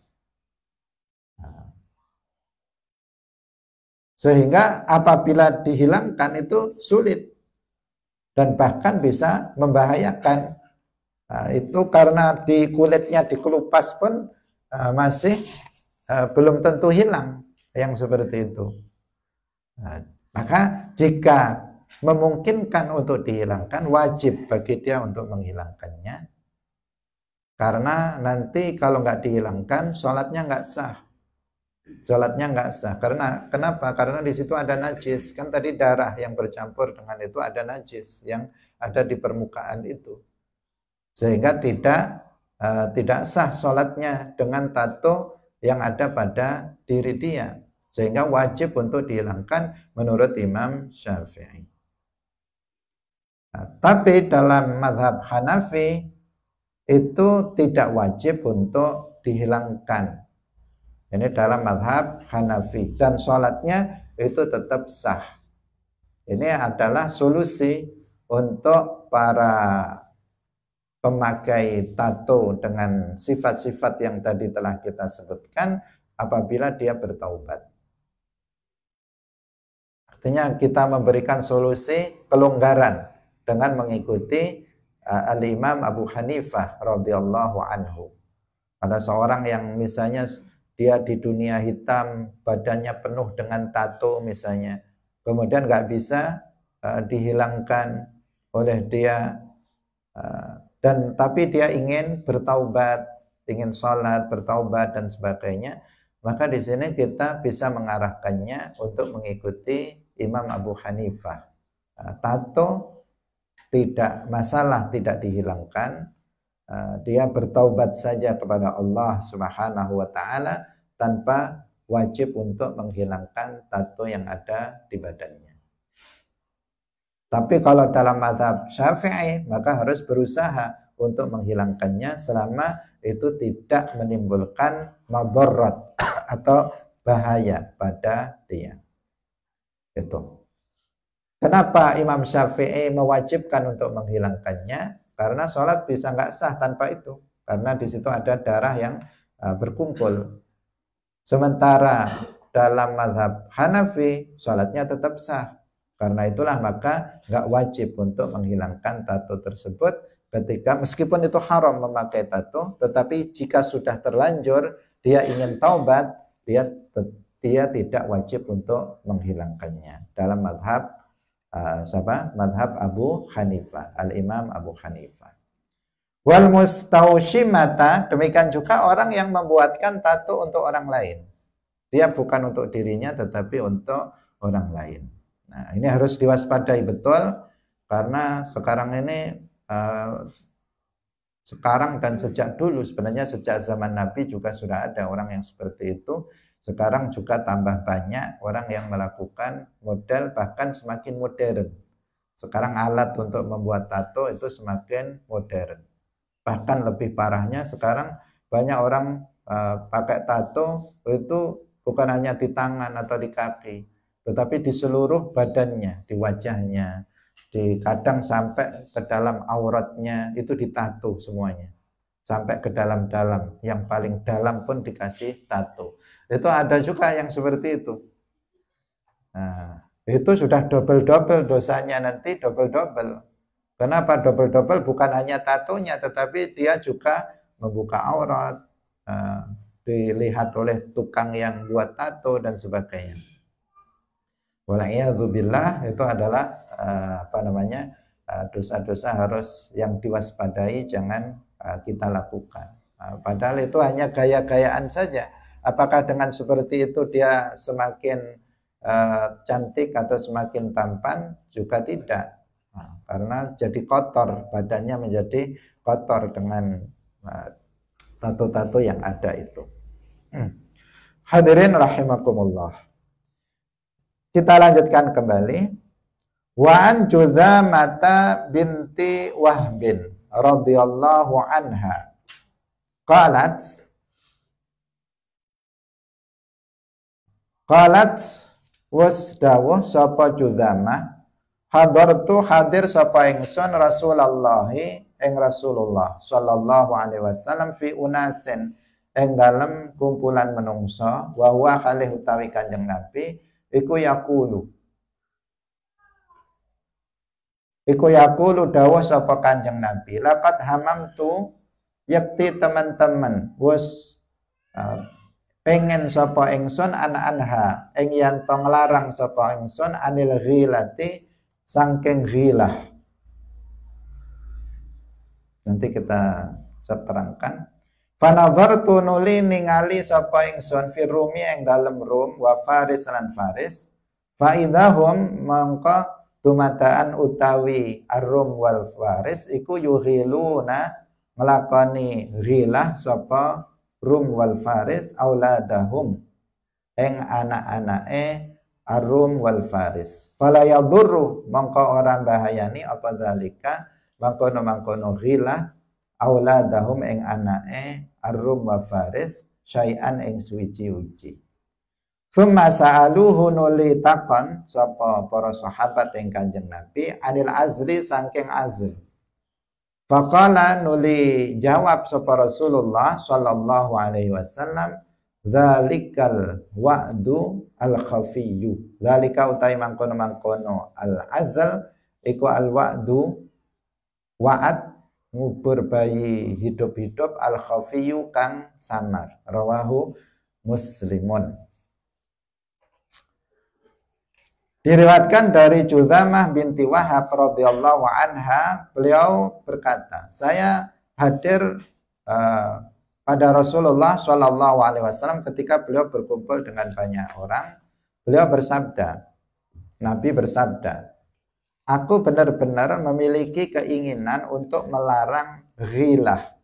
Nah. Sehingga apabila dihilangkan itu sulit dan bahkan bisa membahayakan. Nah, itu karena di kulitnya dikelupas pun uh, masih uh, belum tentu hilang yang seperti itu. Nah, maka jika memungkinkan untuk dihilangkan, wajib bagi dia untuk menghilangkannya. Karena nanti kalau nggak dihilangkan, sholatnya nggak sah. Sholatnya nggak sah. Karena kenapa? Karena di situ ada najis. Kan tadi darah yang bercampur dengan itu ada najis yang ada di permukaan itu. Sehingga tidak uh, tidak sah sholatnya dengan tato yang ada pada diri dia. Sehingga wajib untuk dihilangkan menurut Imam Syafi'i. Nah, tapi dalam mazhab Hanafi itu tidak wajib untuk dihilangkan. Ini dalam mazhab Hanafi dan sholatnya itu tetap sah. Ini adalah solusi untuk para pemakai tato dengan sifat-sifat yang tadi telah kita sebutkan apabila dia bertaubat. Artinya kita memberikan solusi kelonggaran dengan mengikuti uh, Al-Imam Abu Hanifah radhiyallahu anhu. Ada seorang yang misalnya dia di dunia hitam, badannya penuh dengan tato misalnya. Kemudian nggak bisa uh, dihilangkan oleh dia uh, dan tapi dia ingin bertaubat, ingin sholat, bertaubat dan sebagainya. Maka di sini kita bisa mengarahkannya untuk mengikuti Imam Abu Hanifah. Ah, tato tidak masalah, tidak dihilangkan. Ah, dia bertaubat saja kepada Allah Subhanahu wa taala tanpa wajib untuk menghilangkan tato yang ada di badannya. Tapi kalau dalam mazhab Syafi'i maka harus berusaha untuk menghilangkannya selama itu tidak menimbulkan madarat atau bahaya pada dia. Itu. Kenapa Imam Syafi'i mewajibkan untuk menghilangkannya? Karena sholat bisa nggak sah tanpa itu. Karena di situ ada darah yang e, berkumpul. Sementara dalam Madhab Hanafi, sholatnya tetap sah. Karena itulah maka nggak wajib untuk menghilangkan tato tersebut ketika meskipun itu haram memakai tato, tetapi jika sudah terlanjur, dia ingin taubat, dia dia tidak wajib untuk menghilangkannya dalam madhab uh, siapa? Madhab Abu Hanifah, Al Imam Abu Hanifah. Wal mustaushimata, demikian juga orang yang membuatkan tato untuk orang lain. Dia bukan untuk dirinya tetapi untuk orang lain. Nah, ini harus diwaspadai betul karena sekarang ini uh, sekarang dan sejak dulu sebenarnya sejak zaman Nabi juga sudah ada orang yang seperti itu sekarang juga tambah banyak orang yang melakukan model bahkan semakin modern. Sekarang alat untuk membuat tato itu semakin modern. Bahkan lebih parahnya sekarang banyak orang uh, pakai tato itu bukan hanya di tangan atau di kaki, tetapi di seluruh badannya, di wajahnya, di kadang sampai ke dalam auratnya itu ditato semuanya. Sampai ke dalam-dalam, yang paling dalam pun dikasih tato itu ada juga yang seperti itu. Nah, itu sudah double-double dosanya nanti double-double. Kenapa double-double? Bukan hanya tatonya, tetapi dia juga membuka aurat, uh, dilihat oleh tukang yang buat tato dan sebagainya. zubillah itu adalah eh, apa namanya eh, dosa-dosa harus yang diwaspadai jangan kita lakukan. Padahal itu hanya gaya-gayaan saja Apakah dengan seperti itu dia semakin uh, cantik atau semakin tampan? Juga tidak. Nah, karena jadi kotor, badannya menjadi kotor dengan eh, tato-tato uh, yang ada itu. Hmm. Hadirin rahimakumullah. Kita lanjutkan kembali. Wa an mata binti Wahbin radhiyallahu anha. Qalat Qalat was dawuh sapa judama hadartu hadir sapa ingsun Rasulullah ing Rasulullah sallallahu alaihi wasallam fi unasin ing dalem kumpulan menungsa wa huwa kalih utawi Kanjeng Nabi iku yaqulu iku yaqulu dawuh sapa Kanjeng Nabi laqad hamamtu yakti teman-teman was ah, pengen sopo engson an anha eng yan tong larang sopo engson anil ghilati sangkeng ghilah nanti kita terangkan fanadhartu nuli ningali sopo ingsun fi rumi dalam rum wa faris lan faris fa idahum mangka tumataan utawi arum wal faris iku yuhiluna nglakoni ghilah sapa Rum wal Faris auladahum eng anak-anake Arum wal Faris. Fala yadurru mangko orang bahayani apa zalika mangkono mangkono ghilah auladahum eng anake Arum wal Faris syai'an eng suwici-wici. Thumma sa'aluhu nuli takon sapa para sahabat yang Kanjeng Nabi anil azri sangking azri. Faqala nuli jawab sapa Rasulullah sallallahu alaihi wasallam zalikal wa'du al khafiyyu zalika utai mangkono mangkono al azal iku al wa'du wa'ad ngubur bayi hidup-hidup al khafiyyu kang samar rawahu muslimun Diriwatkan dari Juzamah binti Wahab radhiyallahu anha, beliau berkata, "Saya hadir uh, pada Rasulullah Shallallahu alaihi wasallam ketika beliau berkumpul dengan banyak orang. Beliau bersabda, Nabi bersabda, "Aku benar-benar memiliki keinginan untuk melarang ghilah."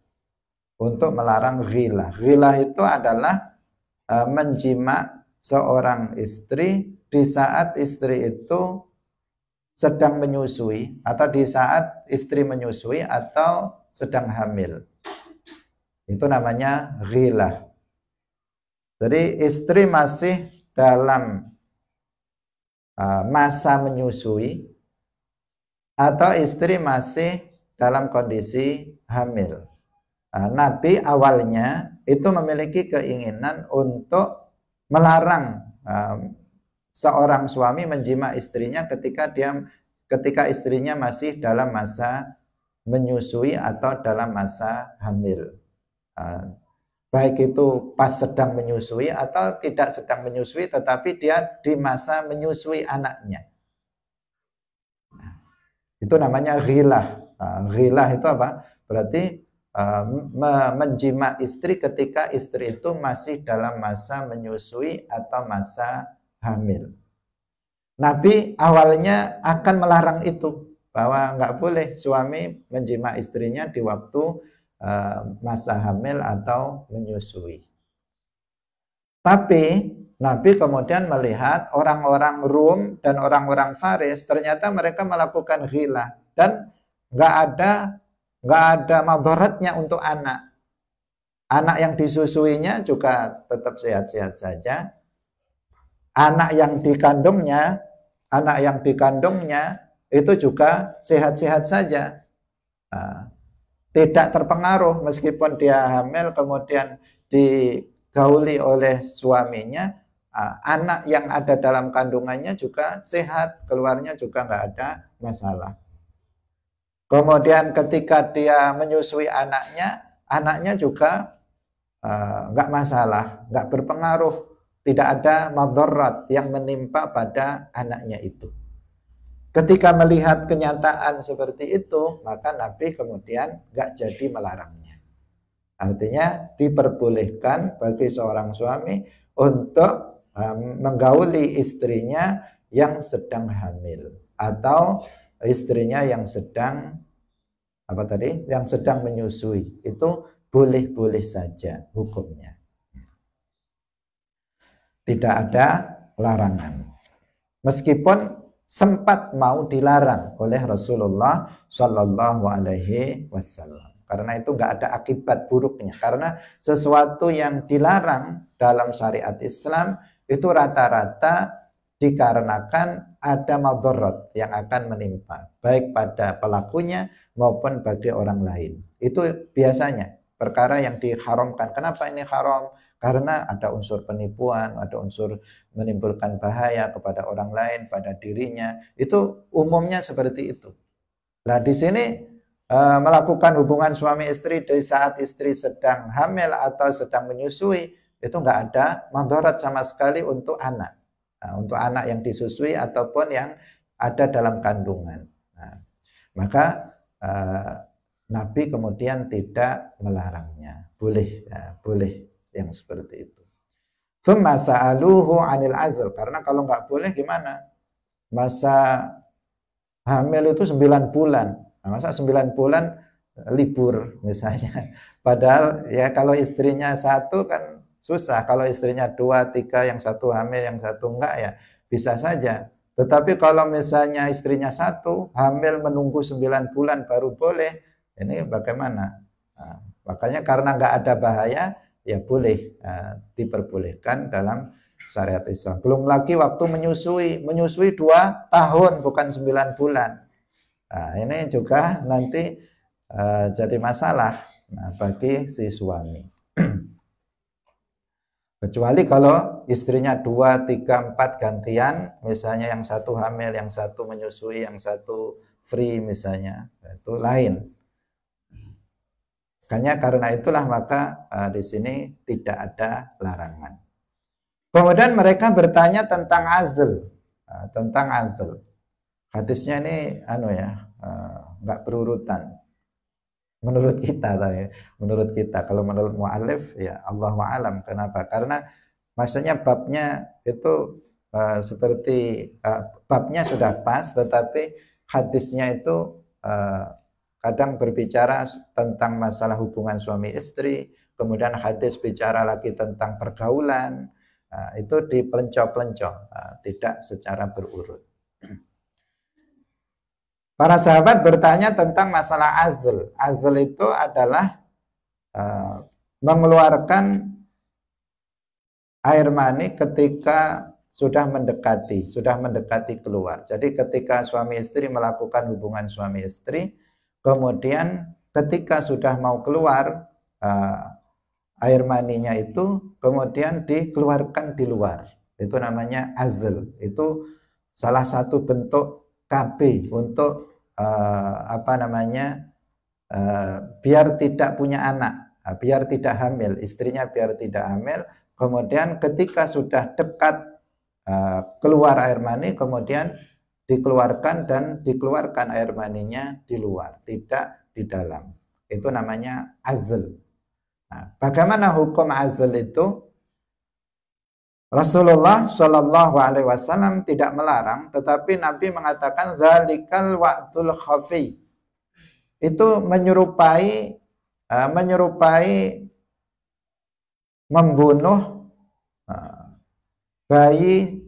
Untuk melarang ghilah. Ghilah itu adalah uh, eh, menjima seorang istri di saat istri itu sedang menyusui atau di saat istri menyusui atau sedang hamil. Itu namanya ghilah. Jadi istri masih dalam e, masa menyusui atau istri masih dalam kondisi hamil. E, Nabi awalnya itu memiliki keinginan untuk melarang um, seorang suami menjima istrinya ketika dia ketika istrinya masih dalam masa menyusui atau dalam masa hamil. Uh, baik itu pas sedang menyusui atau tidak sedang menyusui tetapi dia di masa menyusui anaknya. Nah, itu namanya ghilah. Ehm, ghilah itu apa? Berarti menjima istri ketika istri itu masih dalam masa menyusui atau masa hamil. Nabi awalnya akan melarang itu bahwa nggak boleh suami menjima istrinya di waktu masa hamil atau menyusui. Tapi Nabi kemudian melihat orang-orang Rum dan orang-orang Faris ternyata mereka melakukan hilah dan nggak ada nggak ada madaratnya untuk anak. Anak yang disusuinya juga tetap sehat-sehat saja. Anak yang dikandungnya, anak yang dikandungnya itu juga sehat-sehat saja. Nah, tidak terpengaruh meskipun dia hamil kemudian digauli oleh suaminya, ah, anak yang ada dalam kandungannya juga sehat, keluarnya juga nggak ada masalah. Kemudian ketika dia menyusui anaknya, anaknya juga e, nggak uh, masalah, nggak berpengaruh, tidak ada madorot yang menimpa pada anaknya itu. Ketika melihat kenyataan seperti itu, maka Nabi kemudian nggak jadi melarangnya. Artinya diperbolehkan bagi seorang suami untuk um, menggauli istrinya yang sedang hamil atau istrinya yang sedang apa tadi? Yang sedang menyusui itu boleh-boleh saja hukumnya. Tidak ada larangan. Meskipun sempat mau dilarang oleh Rasulullah Shallallahu Alaihi Wasallam karena itu nggak ada akibat buruknya karena sesuatu yang dilarang dalam syariat Islam itu rata-rata dikarenakan ada madorot yang akan menimpa baik pada pelakunya maupun bagi orang lain. Itu biasanya perkara yang diharamkan. Kenapa ini haram? Karena ada unsur penipuan, ada unsur menimbulkan bahaya kepada orang lain, pada dirinya. Itu umumnya seperti itu. Nah, di sini eh, melakukan hubungan suami istri dari saat istri sedang hamil atau sedang menyusui itu nggak ada mandorat sama sekali untuk anak. Nah, untuk anak yang disusui ataupun yang ada dalam kandungan. Nah, maka eh, Nabi kemudian tidak melarangnya. Boleh, ya, boleh yang seperti itu. Semasa aluhu anil Azal, Karena kalau nggak boleh gimana? Masa hamil itu 9 bulan. Nah, masa sembilan bulan libur misalnya. Padahal ya kalau istrinya satu kan susah. Kalau istrinya dua, tiga, yang satu hamil, yang satu enggak ya bisa saja. Tetapi kalau misalnya istrinya satu, hamil menunggu sembilan bulan baru boleh, ini bagaimana? Nah, makanya karena enggak ada bahaya, ya boleh nah, diperbolehkan dalam syariat Islam. Belum lagi waktu menyusui, menyusui dua tahun bukan sembilan bulan. Nah, ini juga nanti uh, jadi masalah nah, bagi si suami. Kecuali kalau istrinya dua, tiga, empat gantian, misalnya yang satu hamil, yang satu menyusui, yang satu free misalnya, nah, itu lain. Makanya karena itulah maka uh, di sini tidak ada larangan. Kemudian mereka bertanya tentang azl, uh, tentang azl. Hadisnya ini anu ya, uh, nggak berurutan menurut kita tapi ya. menurut kita kalau menurut mualif ya Allah alam kenapa karena maksudnya babnya itu uh, seperti uh, babnya sudah pas tetapi hadisnya itu uh, kadang berbicara tentang masalah hubungan suami istri kemudian hadis bicara lagi tentang pergaulan uh, itu dipelenco pelencok uh, tidak secara berurut Para sahabat bertanya tentang masalah azl. Azl itu adalah uh, mengeluarkan air mani ketika sudah mendekati, sudah mendekati keluar. Jadi ketika suami istri melakukan hubungan suami istri, kemudian ketika sudah mau keluar uh, air maninya itu kemudian dikeluarkan di luar. Itu namanya azl. Itu salah satu bentuk KB untuk uh, apa namanya uh, biar tidak punya anak, uh, biar tidak hamil, istrinya biar tidak hamil. Kemudian ketika sudah dekat uh, keluar air mani, kemudian dikeluarkan dan dikeluarkan air maninya di luar, tidak di dalam. Itu namanya azl. Nah, bagaimana hukum azl itu? Rasulullah Shallallahu Alaihi Wasallam tidak melarang, tetapi Nabi mengatakan zalikal waktul khafi itu menyerupai uh, menyerupai membunuh uh, bayi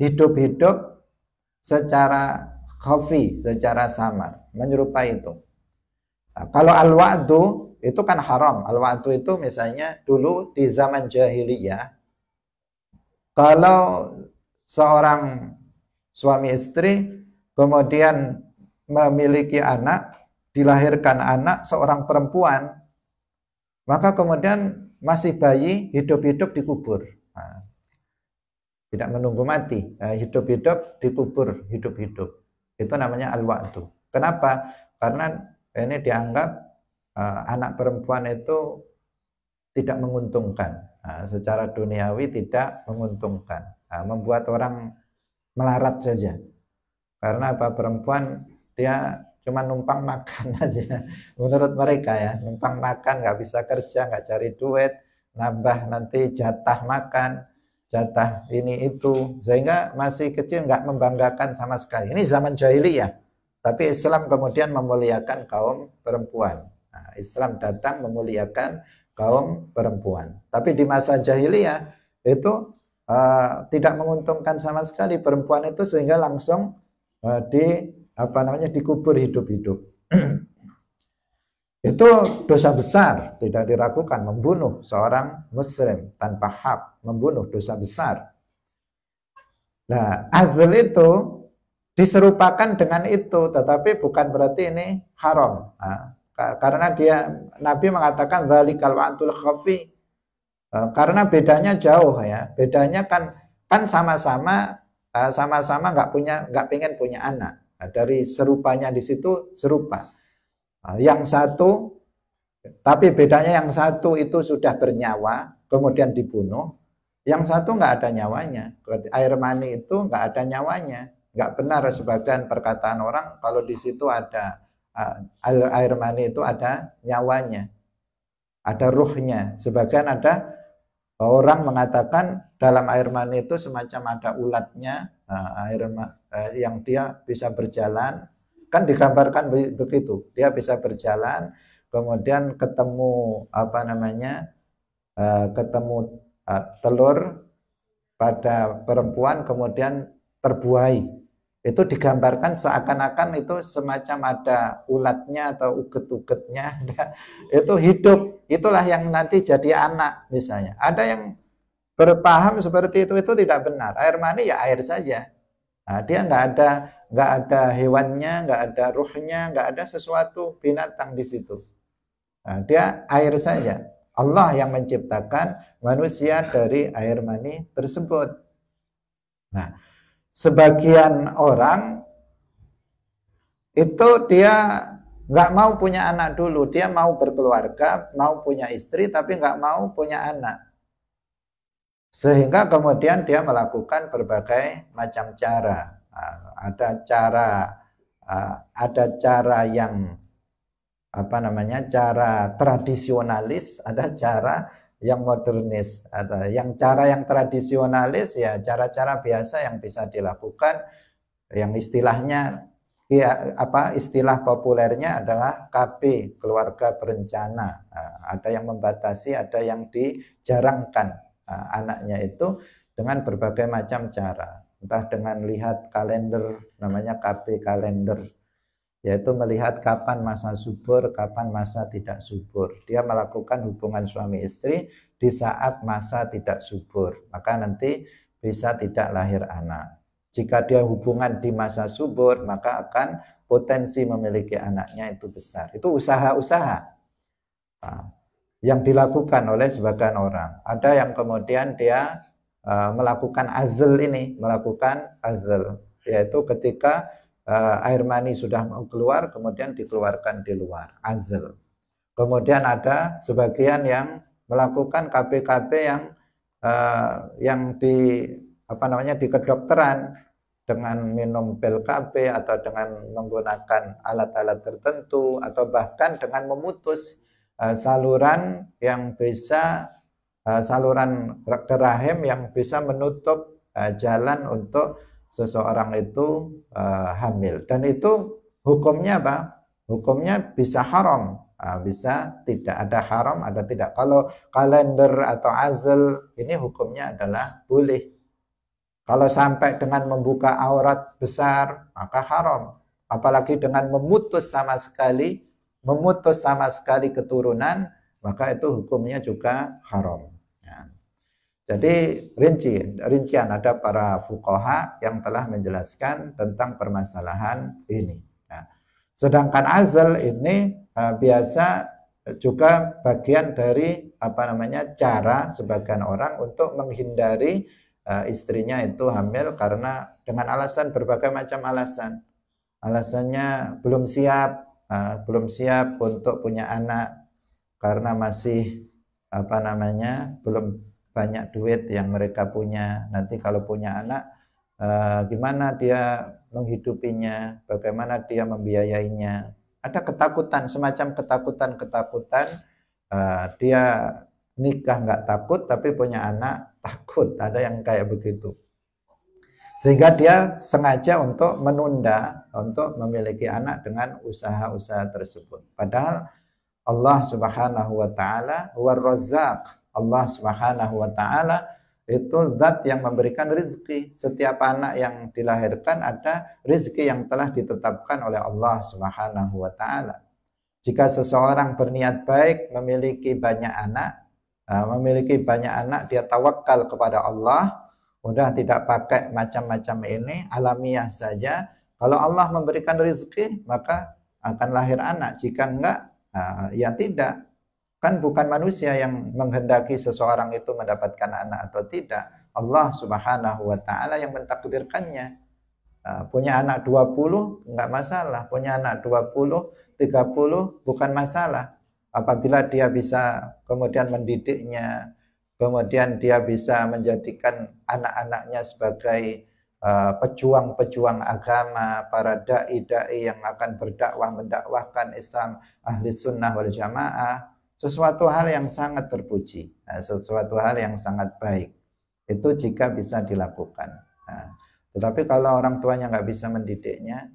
hidup-hidup secara khafi, secara samar, menyerupai itu. Nah, kalau al-wa'du itu kan haram. Al-wa'du itu misalnya dulu di zaman jahiliyah kalau seorang suami istri kemudian memiliki anak, dilahirkan anak seorang perempuan, maka kemudian masih bayi hidup-hidup dikubur. Nah, tidak menunggu mati, nah, hidup-hidup dikubur, hidup-hidup. Itu namanya al waktu Kenapa? Karena ini dianggap eh, anak perempuan itu tidak menguntungkan nah, secara duniawi tidak menguntungkan nah, membuat orang melarat saja karena apa perempuan dia cuma numpang makan aja menurut mereka ya numpang makan nggak bisa kerja nggak cari duit nambah nanti jatah makan jatah ini itu sehingga masih kecil nggak membanggakan sama sekali ini zaman jahiliyah tapi Islam kemudian memuliakan kaum perempuan nah, Islam datang memuliakan kaum perempuan. Tapi di masa jahiliyah itu uh, tidak menguntungkan sama sekali perempuan itu sehingga langsung uh, di apa namanya dikubur hidup-hidup. itu dosa besar, tidak diragukan membunuh seorang muslim tanpa hak, membunuh dosa besar. Nah, azl itu diserupakan dengan itu, tetapi bukan berarti ini haram. Nah, karena dia Nabi mengatakan zalikal wa'atul khafi e, karena bedanya jauh ya bedanya kan kan sama-sama e, sama-sama nggak punya nggak pengen punya anak nah, dari serupanya di situ serupa e, yang satu tapi bedanya yang satu itu sudah bernyawa kemudian dibunuh yang satu nggak ada nyawanya air mani itu nggak ada nyawanya nggak benar sebagian perkataan orang kalau di situ ada Ah, air mani itu ada nyawanya, ada ruhnya. Sebagian ada orang mengatakan dalam air mani itu semacam ada ulatnya, ah, air eh, yang dia bisa berjalan. Kan digambarkan begitu, dia bisa berjalan, kemudian ketemu apa namanya, eh, ketemu ah, telur pada perempuan, kemudian terbuai itu digambarkan seakan-akan itu semacam ada ulatnya atau uget-ugetnya itu hidup itulah yang nanti jadi anak misalnya ada yang berpaham seperti itu itu tidak benar air mani ya air saja nah, dia nggak ada nggak ada hewannya nggak ada ruhnya nggak ada sesuatu binatang di situ nah, dia air saja Allah yang menciptakan manusia dari air mani tersebut nah sebagian orang itu dia nggak mau punya anak dulu, dia mau berkeluarga, mau punya istri, tapi nggak mau punya anak. Sehingga kemudian dia melakukan berbagai macam cara. Ah, ada cara, ah, ada cara yang apa namanya, cara tradisionalis, ada cara yang modernis atau yang cara yang tradisionalis ya cara-cara biasa yang bisa dilakukan yang istilahnya ya, apa istilah populernya adalah KB keluarga berencana nah, ada yang membatasi ada yang dijarangkan nah, anaknya itu dengan berbagai macam cara entah dengan lihat kalender namanya KB kalender yaitu melihat kapan masa subur, kapan masa tidak subur. Dia melakukan hubungan suami istri di saat masa tidak subur, maka nanti bisa tidak lahir anak. Jika dia hubungan di masa subur, maka akan potensi memiliki anaknya itu besar. Itu usaha-usaha ah, yang dilakukan oleh sebagian orang. Ada yang kemudian dia ah, melakukan azl ini, melakukan azl, yaitu ketika uh, air mani sudah mau keluar kemudian dikeluarkan di luar azl. Kemudian ada sebagian yang melakukan KB-KB yang uh, yang di apa namanya di kedokteran dengan minum pil KB atau dengan menggunakan alat-alat tertentu atau bahkan dengan memutus uh, saluran yang bisa uh, saluran ke rahim yang bisa menutup uh, jalan untuk seseorang itu uh, hamil dan itu hukumnya apa? Hukumnya bisa haram, uh, bisa tidak ada haram, ada tidak. Kalau kalender atau azal ini hukumnya adalah boleh. Kalau sampai dengan membuka aurat besar maka haram, apalagi dengan memutus sama sekali, memutus sama sekali keturunan maka itu hukumnya juga haram. Jadi rinci, rincian ada para fukoha yang telah menjelaskan tentang permasalahan ini. Nah, sedangkan azal ini uh, biasa juga bagian dari apa namanya cara sebagian orang untuk menghindari uh, istrinya itu hamil karena dengan alasan berbagai macam alasan. Alasannya belum siap, uh, belum siap untuk punya anak karena masih apa namanya belum banyak duit yang mereka punya. Nanti kalau punya anak, eh, gimana dia menghidupinya, bagaimana dia membiayainya. Ada ketakutan, semacam ketakutan-ketakutan. Eh, dia nikah nggak takut, tapi punya anak takut. Ada yang kayak begitu. Sehingga dia sengaja untuk menunda untuk memiliki anak dengan usaha-usaha tersebut. Padahal Allah Subhanahu wa taala war Allah Subhanahu wa taala itu zat yang memberikan rizki. Setiap anak yang dilahirkan ada rizki yang telah ditetapkan oleh Allah Subhanahu wa taala. Jika seseorang berniat baik, memiliki banyak anak, memiliki banyak anak, dia tawakal kepada Allah, udah tidak pakai macam-macam ini, alamiah saja. Kalau Allah memberikan rizki, maka akan lahir anak. Jika enggak, ya tidak. Kan bukan manusia yang menghendaki seseorang itu mendapatkan anak atau tidak. Allah subhanahu wa ta'ala yang mentakdirkannya. Nah, punya anak 20 nggak masalah. Punya anak 20, 30 bukan masalah. Apabila dia bisa kemudian mendidiknya, kemudian dia bisa menjadikan anak-anaknya sebagai eh, pejuang-pejuang agama, para dai-dai yang akan berdakwah, mendakwahkan Islam, ahli sunnah wal jamaah, sesuatu hal yang sangat terpuji, nah, sesuatu hal yang sangat baik. Itu jika bisa dilakukan. Nah, tetapi kalau orang tuanya nggak bisa mendidiknya,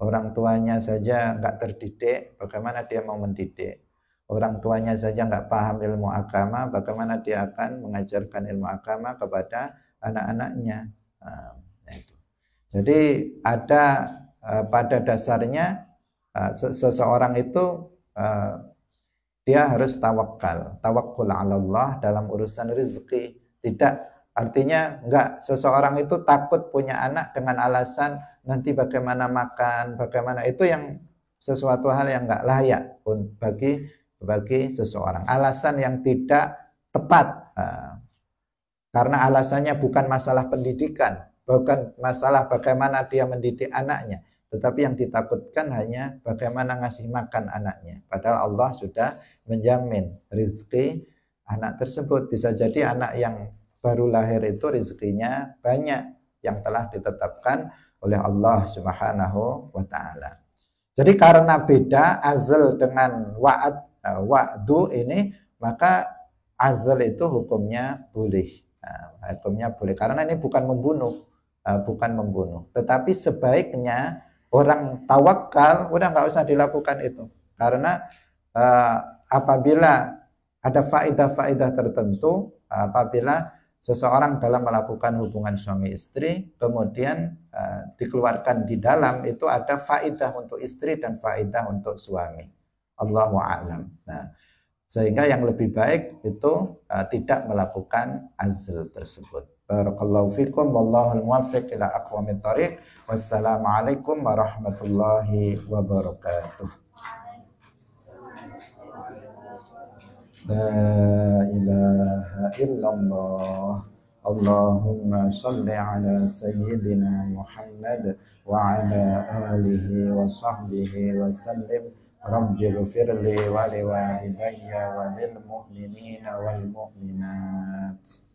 orang tuanya saja nggak terdidik, bagaimana dia mau mendidik? Orang tuanya saja nggak paham ilmu agama, bagaimana dia akan mengajarkan ilmu agama kepada anak-anaknya? Nah, nah Jadi ada eh, pada dasarnya eh, seseorang itu eh, dia hmm. harus tawakal, tawakul Allah dalam urusan rezeki. Tidak Artinya enggak seseorang itu takut punya anak dengan alasan nanti bagaimana makan, bagaimana itu yang sesuatu hal yang enggak layak bagi bagi seseorang. Alasan yang tidak tepat. Ah. Karena alasannya bukan masalah pendidikan, bukan masalah bagaimana dia mendidik anaknya, tetapi yang ditakutkan hanya bagaimana ngasih makan anaknya. Padahal Allah sudah menjamin rizki anak tersebut. Bisa jadi anak yang baru lahir itu rizkinya banyak yang telah ditetapkan oleh Allah Subhanahu wa taala. Jadi karena beda azal dengan wa'ad eh, wa'du ini maka azal itu hukumnya boleh. Nah, hukumnya boleh karena ini bukan membunuh, eh, bukan membunuh. Tetapi sebaiknya orang tawakal udah nggak usah dilakukan itu karena uh, apabila ada faidah faidah tertentu apabila seseorang dalam melakukan hubungan suami istri kemudian uh, dikeluarkan di dalam itu ada faidah untuk istri dan faidah untuk suami Allahu a'lam nah sehingga yang lebih baik itu uh, tidak melakukan azl tersebut barakallahu fikum wallahu muwaffiq ila aqwamit thariq Wassalamualaikum warahmatullahi wabarakatuh. La ilaha illallah. اللهم صل على سيدنا محمد وعلى آله وصحبه وسلم رب اغفر لي ولوالدي وللمؤمنين والمؤمنات